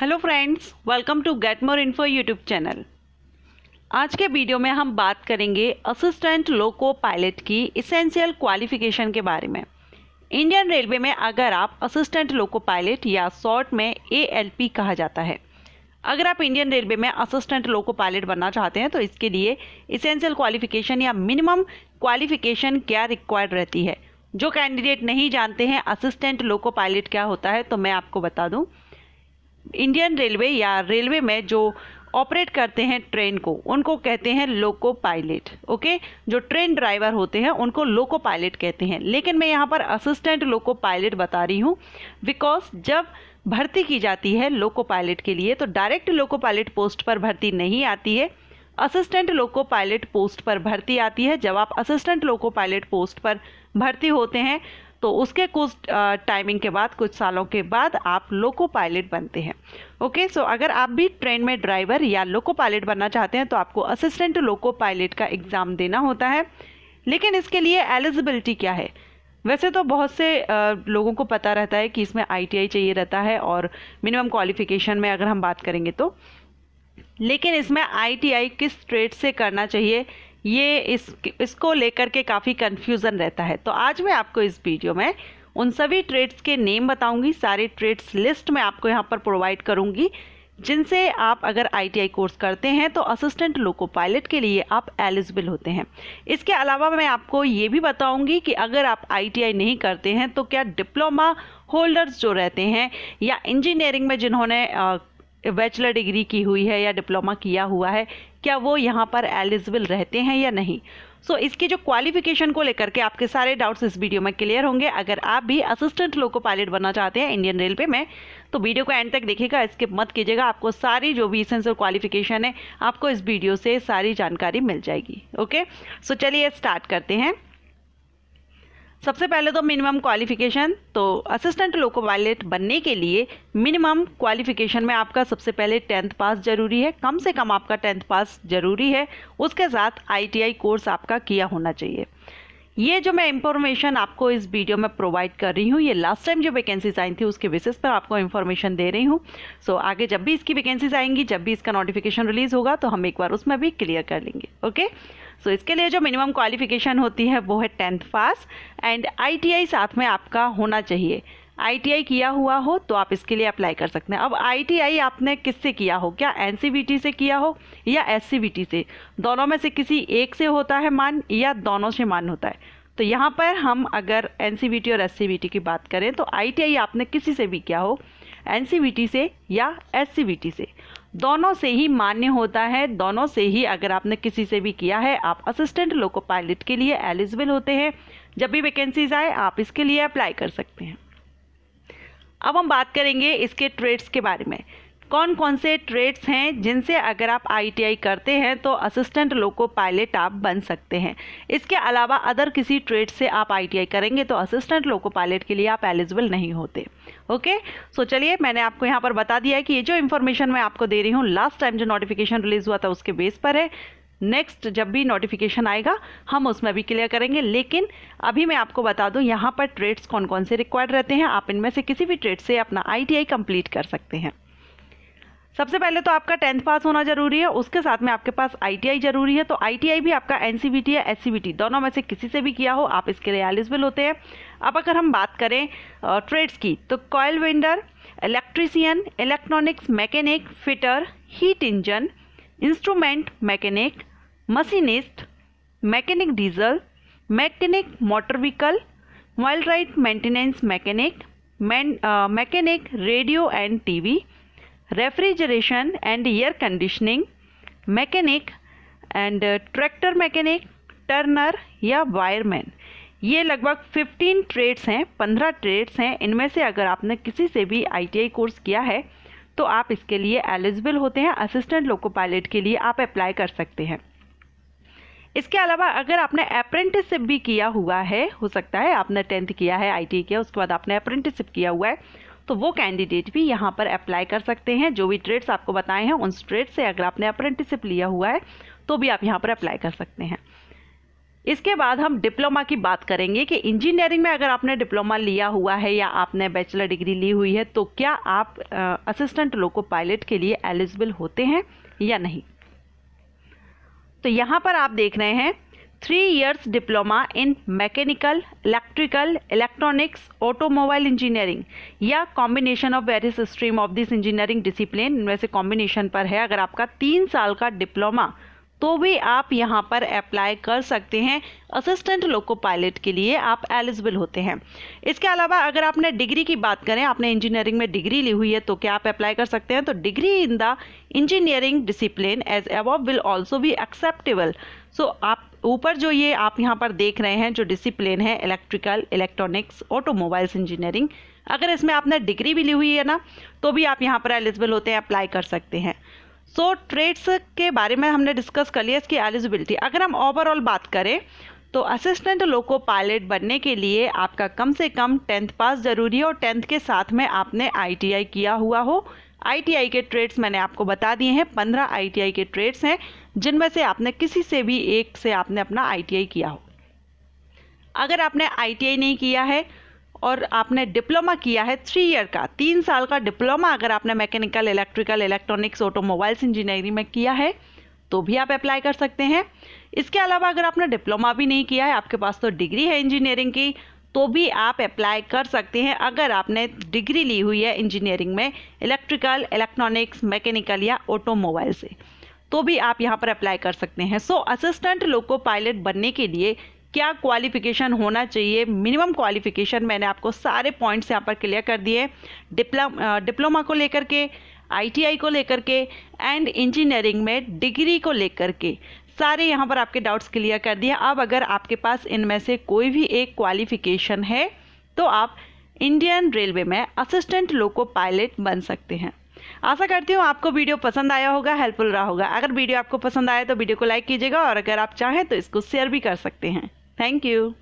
Hello friends welcome to get more info YouTube channel आज के video में हम बात करेंगे असिस्टेंट लोको पायलट की इसेंशियल क्वालिफिकेशन के बारे में इंडियन रेलवे में अगर आप असिस्टेंट लोको पायलट या शॉर्ट में ए कहा जाता है अगर आप इंडियन रेलवे में असिस्टेंट लोको पायलट बनना चाहते हैं तो इसके लिए इसेंशियल क्वालिफिकेशन या मिनिमम क्वालिफिकेशन क्या रिक्वायर्ड रहती है जो कैंडिडेट नहीं जानते हैं असिस्टेंट लोको पायलट क्या होता है तो मैं आपको बता दूँ इंडियन रेलवे या रेलवे में जो ऑपरेट करते हैं ट्रेन को उनको कहते हैं लोको पायलट ओके जो ट्रेन ड्राइवर होते हैं उनको लोको पायलट कहते हैं लेकिन मैं यहाँ पर असिस्टेंट लोको पायलट बता रही हूँ बिकॉज जब भर्ती की जाती है लोको पायलट के लिए तो डायरेक्ट लोको पायलट पोस्ट पर भर्ती नहीं आती है असिस्टेंट लोको पायलट पोस्ट पर भर्ती आती है जब आप असिस्टेंट लोको पायलट पोस्ट पर भर्ती होते हैं तो उसके कुछ टाइमिंग के बाद कुछ सालों के बाद आप लोको पायलट बनते हैं ओके सो अगर आप भी ट्रेन में ड्राइवर या लोको पायलट बनना चाहते हैं तो आपको असिस्टेंट लोको पायलट का एग्ज़ाम देना होता है लेकिन इसके लिए एलिजिबिलिटी क्या है वैसे तो बहुत से लोगों को पता रहता है कि इसमें आईटीआई चाहिए रहता है और मिनिमम क्वालिफिकेशन में अगर हम बात करेंगे तो लेकिन इसमें आईटीआई किस ट्रेड से करना चाहिए ये इस इसको लेकर के काफ़ी कन्फ्यूज़न रहता है तो आज मैं आपको इस वीडियो में उन सभी ट्रेड्स के नेम बताऊंगी सारे ट्रेड्स लिस्ट मैं आपको यहाँ पर प्रोवाइड करूँगी जिनसे आप अगर आईटीआई कोर्स करते हैं तो असिस्टेंट लोको पायलट के लिए आप एलिजिबल होते हैं इसके अलावा मैं आपको ये भी बताऊंगी कि अगर आप आईटीआई नहीं करते हैं तो क्या डिप्लोमा होल्डर्स जो रहते हैं या इंजीनियरिंग में जिन्होंने बैचलर डिग्री की हुई है या डिप्लोमा किया हुआ है क्या वो यहाँ पर एलिजिबल रहते हैं या नहीं सो so, इसकी जो क्वालिफिकेशन को लेकर के आपके सारे डाउट्स इस वीडियो में क्लियर होंगे अगर आप भी असिस्टेंट लोको पायलट बनना चाहते हैं इंडियन रेलवे में तो वीडियो को एंड तक देखिएगा स्किप मत कीजिएगा आपको सारी जो भी सेंस और क्वालिफिकेशन है आपको इस वीडियो से सारी जानकारी मिल जाएगी ओके सो so, चलिए स्टार्ट करते हैं सबसे पहले तो मिनिमम क्वालिफिकेशन तो असिस्टेंट लोको पायलट बनने के लिए मिनिमम क्वालिफिकेशन में आपका सबसे पहले टेंथ पास जरूरी है कम से कम आपका टेंथ पास जरूरी है उसके साथ आईटीआई कोर्स आपका किया होना चाहिए ये जो मैं इंफॉर्मेशन आपको इस वीडियो में प्रोवाइड कर रही हूँ ये लास्ट टाइम जो वैकेंसीज आई थी उसके बेसिस पर आपको इन्फॉर्मेशन दे रही हूँ सो so, आगे जब भी इसकी वैकेंसीज आएंगी जब भी इसका नोटिफिकेशन रिलीज़ होगा तो हम एक बार उसमें भी क्लियर कर लेंगे ओके okay? सो so, इसके लिए जो मिनिमम क्वालिफिकेशन होती है वो है टेंथ पास एंड आईटीआई साथ में आपका होना चाहिए आईटीआई किया हुआ हो तो आप इसके लिए अप्लाई कर सकते हैं अब आईटीआई आपने किससे किया हो क्या एनसीबीटी से किया हो या एस से दोनों में से किसी एक से होता है मान या दोनों से मान होता है तो यहाँ पर हम अगर एन और एस की बात करें तो आई आपने किसी से भी किया हो एन से या एस से दोनों से ही मान्य होता है दोनों से ही अगर आपने किसी से भी किया है आप असिस्टेंट लोको पायलट के लिए एलिजिबल होते हैं जब भी वैकेंसीज आए आप इसके लिए अप्लाई कर सकते हैं अब हम बात करेंगे इसके ट्रेड्स के बारे में कौन कौन से ट्रेड्स हैं जिनसे अगर आप आईटीआई करते हैं तो असिस्टेंट लोको पायलट आप बन सकते हैं इसके अलावा अदर किसी ट्रेड से आप आईटीआई करेंगे तो असिस्टेंट लोको पायलट के लिए आप एलिजिबल नहीं होते ओके सो चलिए मैंने आपको यहाँ पर बता दिया है कि ये जो इन्फॉर्मेशन मैं आपको दे रही हूँ लास्ट टाइम जो नोटिफिकेशन रिलीज हुआ था उसके बेस पर है नेक्स्ट जब भी नोटिफिकेशन आएगा हम उसमें भी क्लियर करेंगे लेकिन अभी मैं आपको बता दूं यहाँ पर ट्रेड्स कौन कौन से रिक्वायर्ड रहते हैं आप इनमें से किसी भी ट्रेड से अपना आईटीआई कंप्लीट कर सकते हैं सबसे पहले तो आपका टेंथ पास होना जरूरी है उसके साथ में आपके पास आईटीआई जरूरी है तो आईटीआई भी आपका एनसीबीटी या एससीबीटी दोनों में से किसी से भी किया हो आप इसके लिए एलिजिबल होते हैं अब अगर हम बात करें ट्रेड्स की तो coil winder electrician electronics mechanic fitter heat engine instrument mechanic machinist mechanic diesel mechanic motor vehicle wild right maintenance mechanic mechanic radio and TV refrigeration and air conditioning mechanic and uh, tractor mechanic turner या wireman ये लगभग 15 trades हैं 15 trades हैं इनमें से अगर आपने किसी से भी आईटीआई कोर्स किया है तो आप इसके लिए एलिजिबल होते हैं असिस्टेंट लोको पायलट के लिए आप अप्लाई कर सकते हैं इसके अलावा अगर आपने अप्रेंटिसशिप भी किया हुआ है हो सकता है आपने टेंथ किया है आई किया उसके बाद आपने अप्रेंटिसशिप किया हुआ है तो वो कैंडिडेट भी यहाँ पर अप्लाई कर सकते हैं जो भी ट्रेड्स आपको बताए हैं उन ट्रेड से अगर आपने अप्रेंटिसिप लिया हुआ है तो भी आप यहाँ पर अप्लाई कर सकते हैं इसके बाद हम डिप्लोमा की बात करेंगे कि इंजीनियरिंग में अगर आपने डिप्लोमा लिया हुआ है या आपने बैचलर डिग्री ली हुई है तो क्या आप असिस्टेंट लोको पायलट के लिए एलिजिबल होते हैं या नहीं तो यहाँ पर आप देख रहे हैं three years diploma in mechanical electrical electronics automobile engineering या combination of various stream of this engineering discipline इनमें से कॉम्बिनेशन पर है अगर आपका तीन साल का डिप्लोमा तो भी आप यहाँ पर अप्लाई कर सकते हैं असिस्टेंट लोको पायलट के लिए आप एलिजिबल होते हैं इसके अलावा अगर आपने डिग्री की बात करें आपने इंजीनियरिंग में डिग्री ली हुई है तो क्या आप अप्लाई कर सकते हैं तो degree in the engineering discipline as above will also भी एक्सेप्टेबल सो so, आप ऊपर जो ये आप यहाँ पर देख रहे हैं जो डिसिप्लिन है इलेक्ट्रिकल इलेक्ट्रॉनिक्स ऑटोमोबाइल्स इंजीनियरिंग अगर इसमें आपने डिग्री भी ली हुई है ना तो भी आप यहाँ पर एलिजिबल होते हैं अप्लाई कर सकते हैं सो so, ट्रेड्स के बारे में हमने डिस्कस कर लिया इसकी एलिजिबिलिटी अगर हम ओवरऑल बात करें तो असिस्टेंट लोको पायलट बनने के लिए आपका कम से कम टेंथ पास जरूरी है और टेंथ के साथ में आपने आईटीआई किया हुआ हो आईटीआई के ट्रेड्स मैंने आपको बता दिए हैं पंद्रह आईटीआई के ट्रेड्स हैं जिनमें से आपने किसी से भी एक से आपने अपना आईटीआई किया हो अगर आपने आईटीआई नहीं किया है और आपने डिप्लोमा किया है थ्री ईयर का तीन साल का डिप्लोमा अगर आपने mechanical electrical electronics automobiles engineering में किया है तो भी आप अप्लाई कर सकते हैं इसके अलावा अगर आपने डिप्लोमा भी नहीं किया है आपके पास तो डिग्री है इंजीनियरिंग की तो भी आप अप्लाई कर सकते हैं अगर आपने डिग्री ली हुई है इंजीनियरिंग में इलेक्ट्रिकल इलेक्ट्रॉनिक्स मैकेनिकल या ऑटोमोबाइल से तो भी आप यहाँ पर अप्लाई कर सकते हैं सो असिस्टेंट लोको पायलट बनने के लिए क्या क्वालिफिकेशन होना चाहिए मिनिमम क्वालिफिकेशन मैंने आपको सारे पॉइंट्स यहाँ पर क्लियर कर दिए डिप्लोमा डिप्लोमा को लेकर के आईटीआई को लेकर के एंड इंजीनियरिंग में डिग्री को लेकर के सारे यहाँ पर आपके डाउट्स क्लियर कर दिए अब अगर आपके पास इनमें से कोई भी एक क्वालिफिकेशन है तो आप इंडियन रेलवे में असिस्टेंट लोको पायलट बन सकते हैं आशा करती हूँ आपको वीडियो पसंद आया होगा हेल्पफुल रहा होगा अगर वीडियो आपको पसंद आया तो वीडियो को लाइक कीजिएगा और अगर आप चाहें तो इसको शेयर भी कर सकते हैं थैंक यू